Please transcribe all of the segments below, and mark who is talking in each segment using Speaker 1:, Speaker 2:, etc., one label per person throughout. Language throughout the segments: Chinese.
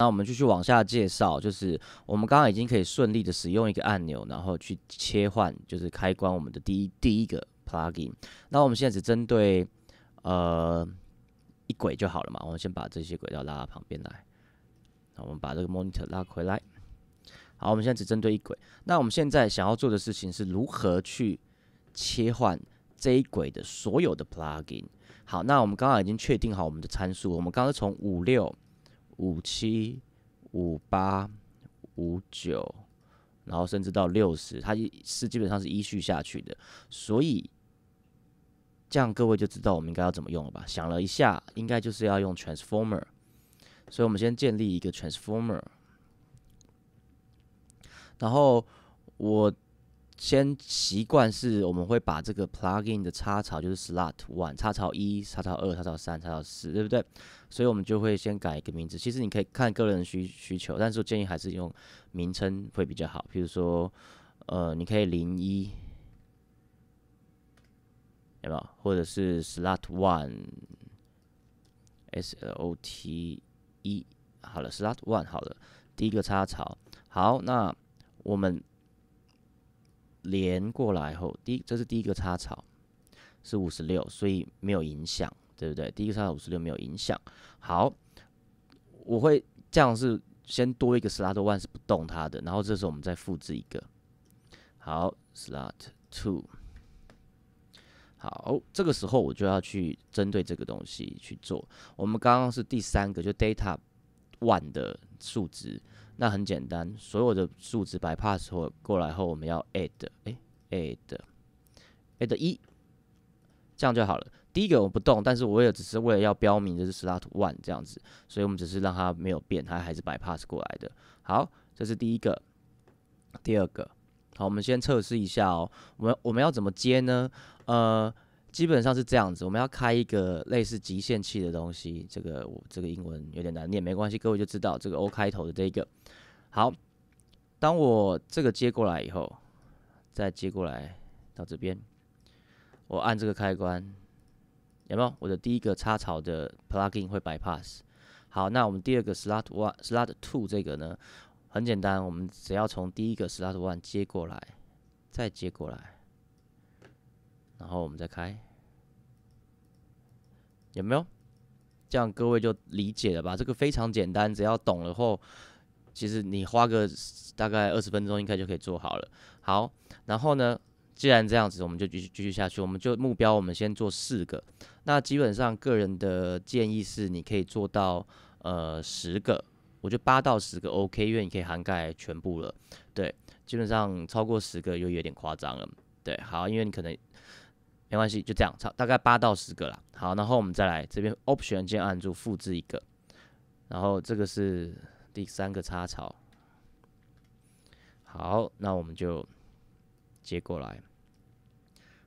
Speaker 1: 那我们继续往下介绍，就是我们刚刚已经可以顺利的使用一个按钮，然后去切换，就是开关我们的第一第一个 plugin。那我们现在只针对呃一轨就好了嘛，我们先把这些轨道拉到旁边来。那我们把这个 monitor 拉回来。好，我们现在只针对一轨。那我们现在想要做的事情是如何去切换这一轨的所有的 plugin？好，那我们刚刚已经确定好我们的参数，我们刚刚从五六。五七、五八、五九，然后甚至到六十，它是基本上是依序下去的。所以这样各位就知道我们应该要怎么用了吧？想了一下，应该就是要用 transformer。所以我们先建立一个 transformer，然后我。先习惯是我们会把这个 plugin 的插槽就是 slot one 插槽一插槽二插槽三插槽四对不对？所以我们就会先改一个名字。其实你可以看个人需需求，但是我建议还是用名称会比较好。比如说，呃，你可以零一，有没有？或者是 slot one s l o t 一好了，slot one 好了，第一个插槽。好，那我们。连过来后，第这是第一个插槽是五十六，所以没有影响，对不对？第一个插槽五十六没有影响。好，我会这样是先多一个 slot one 是不动它的，然后这时候我们再复制一个，好 slot two。好，这个时候我就要去针对这个东西去做。我们刚刚是第三个，就 data。万的数值，那很简单，所有的数值百 pass 过过来后，我们要 add，哎，add，add 一，这样就好了。第一个我不动，但是我也只是为了要标明这是 start one 这样子，所以我们只是让它没有变，它还是百 pass 过来的。好，这是第一个，第二个，好，我们先测试一下哦。我们我们要怎么接呢？呃。基本上是这样子，我们要开一个类似极限器的东西。这个我这个英文有点难念，没关系，各位就知道这个 O 开头的这个。好，当我这个接过来以后，再接过来到这边，我按这个开关，有没有？我的第一个插槽的 p l u g i n 会 bypass。好，那我们第二个 slot one，slot two 这个呢，很简单，我们只要从第一个 slot one 接过来，再接过来，然后我们再开。有没有这样？各位就理解了吧？这个非常简单，只要懂了后，其实你花个大概二十分钟，应该就可以做好了。好，然后呢，既然这样子，我们就继续继续下去。我们就目标，我们先做四个。那基本上个人的建议是，你可以做到呃十个，我觉得八到十个 OK，因为你可以涵盖全部了。对，基本上超过十个又有点夸张了。对，好，因为你可能。没关系，就这样，差大概八到十个啦。好，然后我们再来这边，option 键按住复制一个，然后这个是第三个插槽。好，那我们就接过来。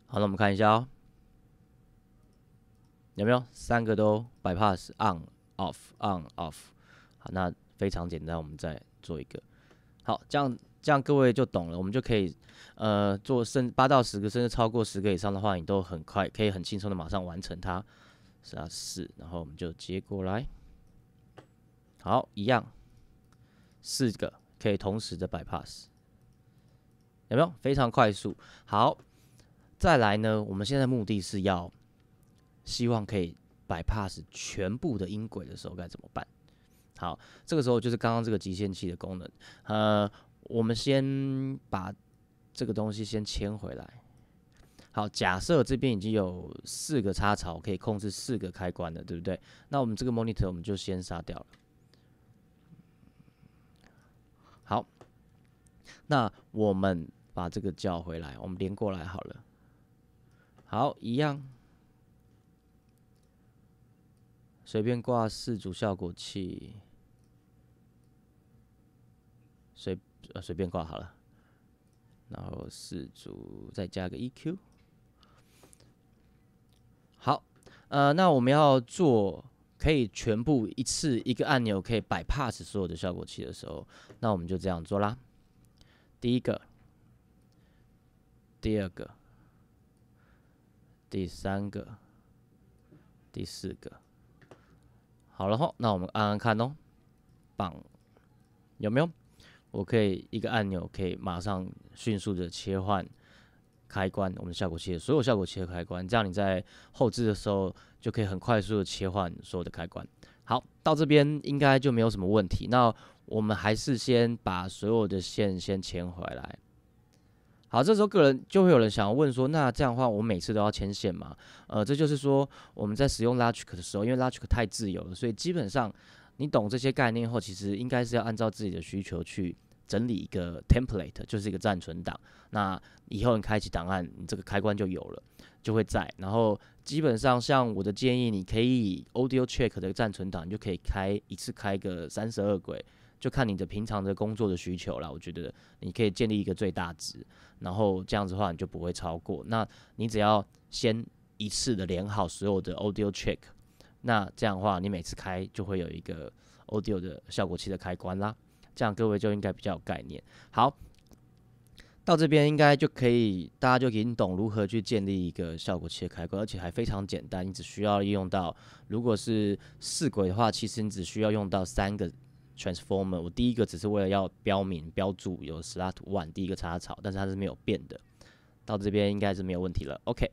Speaker 1: 好，那我们看一下哦，有没有三个都 b y pass on off on off？好，那非常简单，我们再做一个。好，这样。这样各位就懂了，我们就可以，呃，做甚八到十个，甚至超过十个以上的话，你都很快可以很轻松的马上完成它，是啊，是。然后我们就接过来，好，一样，四个可以同时的摆 pass，有没有？非常快速。好，再来呢，我们现在目的是要希望可以百 pass 全部的音轨的时候该怎么办？好，这个时候就是刚刚这个极限器的功能，呃。我们先把这个东西先牵回来。好，假设这边已经有四个插槽可以控制四个开关的，对不对？那我们这个 monitor 我们就先杀掉了。好，那我们把这个叫回来，我们连过来好了。好，一样，随便挂四组效果器。呃，随便挂好了。然后四组再加个 EQ。好，呃，那我们要做可以全部一次一个按钮可以摆 pass 所有的效果器的时候，那我们就这样做啦。第一个，第二个，第三个，第四个。好了后，那我们按按看哦，棒，有没有？我可以一个按钮可以马上迅速的切换开关，我们效果器的所有效果器的开关，这样你在后置的时候就可以很快速的切换所有的开关。好，到这边应该就没有什么问题。那我们还是先把所有的线先牵回来。好，这时候个人就会有人想要问说，那这样的话我每次都要牵线吗？呃，这就是说我们在使用 Logic 的时候，因为 Logic 太自由了，所以基本上。你懂这些概念后，其实应该是要按照自己的需求去整理一个 template，就是一个暂存档。那以后你开启档案，你这个开关就有了，就会在。然后基本上像我的建议，你可以 audio c h e c k 的暂存档，你就可以开一次开个三十二轨，就看你的平常的工作的需求了。我觉得你可以建立一个最大值，然后这样子的话你就不会超过。那你只要先一次的连好所有的 audio c h e c k 那这样的话，你每次开就会有一个 audio 的效果器的开关啦。这样各位就应该比较有概念。好，到这边应该就可以，大家就已经懂如何去建立一个效果器的开关，而且还非常简单。你只需要利用到，如果是四轨的话，其实你只需要用到三个 transformer。我第一个只是为了要标明标注有 slot one，第一个插槽，但是它是没有变的。到这边应该是没有问题了。OK。